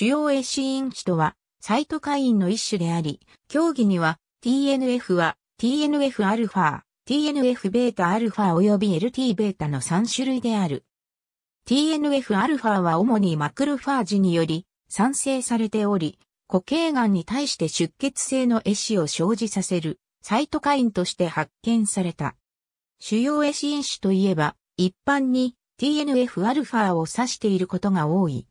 主要エシインチとは、サイトカインの一種であり、競技には TNF は TNFα、TNFβα 及び LTβ の3種類である。TNFα は主にマクロファージにより産生されており、固形癌に対して出血性の壊死を生じさせるサイトカインとして発見された。主要壊死因子といえば、一般に TNFα を指していることが多い。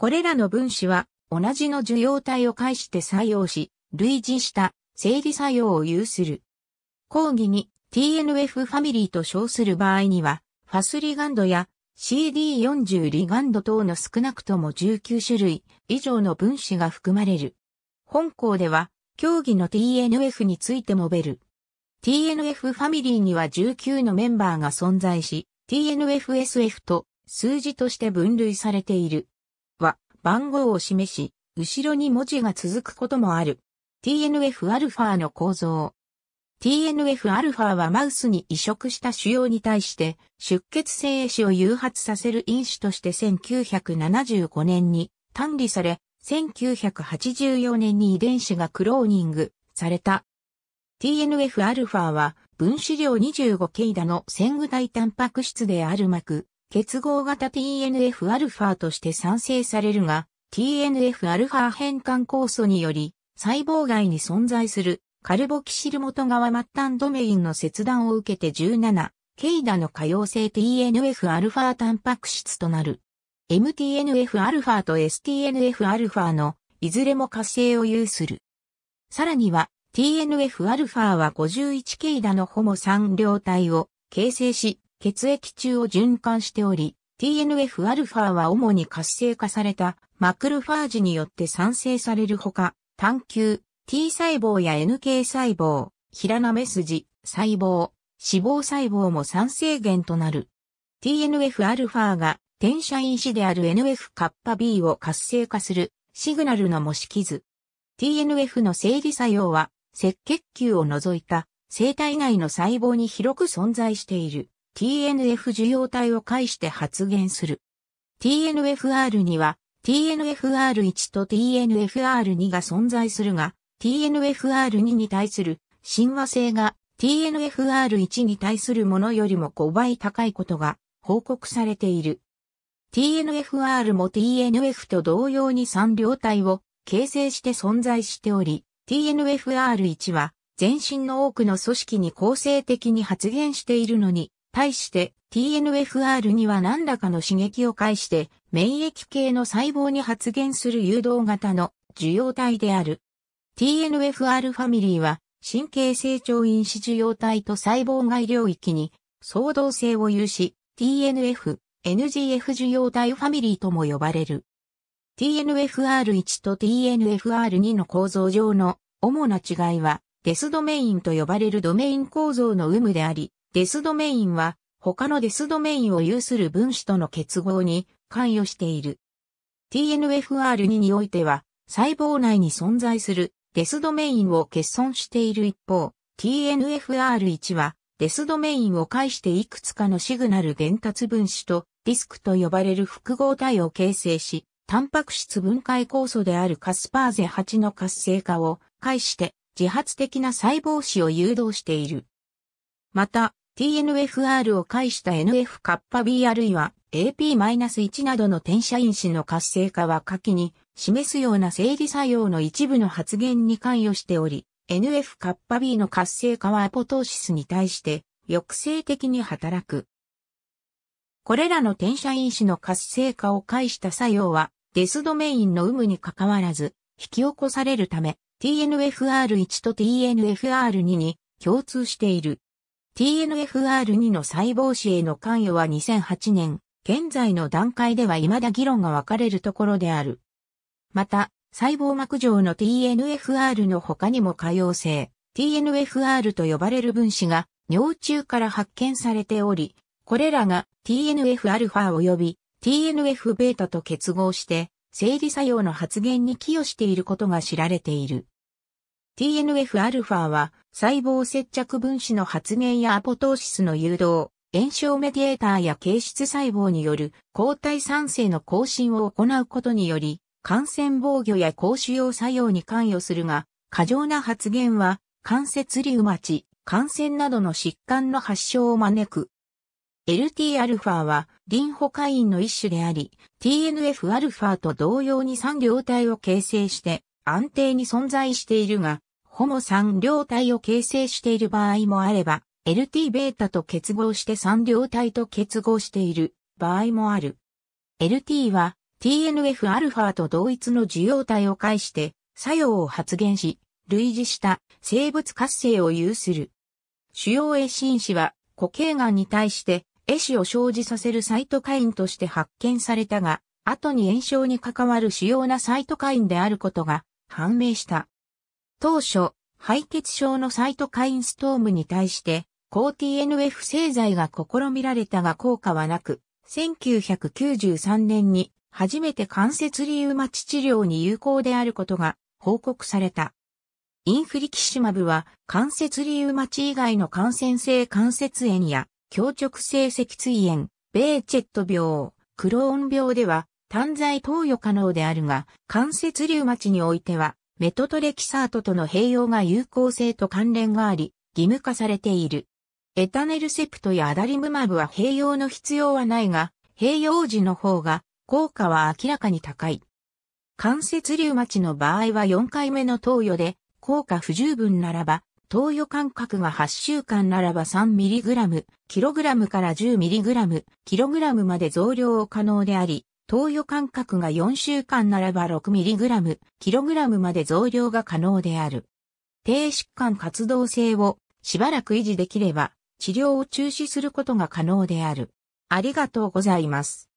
これらの分子は同じの受容体を介して作用し、類似した生理作用を有する。講義に TNF ファミリーと称する場合には、ファスリガンドや CD40 リガンド等の少なくとも19種類以上の分子が含まれる。本校では、競技の TNF について述べる。TNF ファミリーには19のメンバーが存在し、TNFSF と数字として分類されている。番号を示し、後ろに文字が続くこともある。TNFα の構造。TNFα はマウスに移植した腫瘍に対して出血性壊死を誘発させる因子として1975年に単理され、1984年に遺伝子がクローニングされた。TNFα は分子量 25K だの線具体タンパク質である膜、結合型 TNFα として産生されるが、TNFα 変換酵素により、細胞外に存在するカルボキシル元側末端ドメインの切断を受けて17、ケイダの可用性 TNFα タンパク質となる。MTNFα と STNFα のいずれも活性を有する。さらには TNFα は 51K だのホモ3両体を形成し、血液中を循環しており、TNFα は主に活性化されたマクロファージによって産生されるほか、単球、T 細胞や NK 細胞、平なめ筋、細胞、脂肪細胞も産生源となる。TNFα が転写因子である NF カッパ B を活性化するシグナルの模式図。TNF の生理作用は赤血球を除いた生体内の細胞に広く存在している。TNF 受容体を介して発現する。TNFR には TNFR1 と TNFR2 が存在するが、TNFR2 に対する親和性が TNFR1 に対するものよりも5倍高いことが報告されている。TNFR も TNF と同様に3両体を形成して存在しており、TNFR1 は全身の多くの組織に構成的に発現しているのに、対して TNFR には何らかの刺激を介して免疫系の細胞に発現する誘導型の受容体である。TNFR ファミリーは神経成長因子受容体と細胞外領域に相動性を有し TNF、NGF 受容体ファミリーとも呼ばれる。TNFR1 と TNFR2 の構造上の主な違いはデスドメインと呼ばれるドメイン構造の有無であり、デスドメインは他のデスドメインを有する分子との結合に関与している。TNFR2 においては細胞内に存在するデスドメインを欠損している一方、TNFR1 はデスドメインを介していくつかのシグナル伝達分子とディスクと呼ばれる複合体を形成し、タンパク質分解酵素であるカスパーゼ8の活性化を介して自発的な細胞子を誘導している。また、TNFR を介した NF カッパ B あるいは AP-1 などの転写因子の活性化は下記に示すような生理作用の一部の発現に関与しており、NF カッパ B の活性化はアポトーシスに対して抑制的に働く。これらの転写因子の活性化を介した作用は、デスドメインの有無に関わらず、引き起こされるため、TNFR1 と TNFR2 に共通している。TNFR2 の細胞子への関与は2008年、現在の段階では未だ議論が分かれるところである。また、細胞膜上の TNFR の他にも可用性、TNFR と呼ばれる分子が尿中から発見されており、これらが TNFα 及び TNFβ と結合して、生理作用の発現に寄与していることが知られている。TNFα は細胞接着分子の発現やアポトーシスの誘導、炎症メディエーターや形質細胞による抗体産生の更新を行うことにより、感染防御や抗腫瘍作用に関与するが、過剰な発現は関節リウマチ、感染などの疾患の発症を招く。LTα はリンホカインの一種であり、TNFα と同様に三両体を形成して安定に存在しているが、ホモ3両体を形成している場合もあれば、LT β と結合して3両体と結合している場合もある。LT は TNFα と同一の受容体を介して作用を発現し、類似した生物活性を有する。主要エシン子は固形癌に対してエシを生じさせるサイトカインとして発見されたが、後に炎症に関わる主要なサイトカインであることが判明した。当初、敗血症のサイトカインストームに対して、抗 TNF 製剤が試みられたが効果はなく、1993年に初めて関節リウマチ治療に有効であることが報告された。インフリキシマブは関節リウマチ以外の感染性関節炎や強直性脊椎炎、ベーチェット病、クローン病では単剤投与可能であるが、関節リウマチにおいては、メトトレキサートとの併用が有効性と関連があり、義務化されている。エタネルセプトやアダリムマブは併用の必要はないが、併用時の方が効果は明らかに高い。関節リウマチの場合は4回目の投与で効果不十分ならば、投与間隔が8週間ならば 3mg、kg から 10mg、kg まで増量を可能であり、投与間隔が4週間ならば 6mg/kg まで増量が可能である。低疾患活動性をしばらく維持できれば治療を中止することが可能である。ありがとうございます。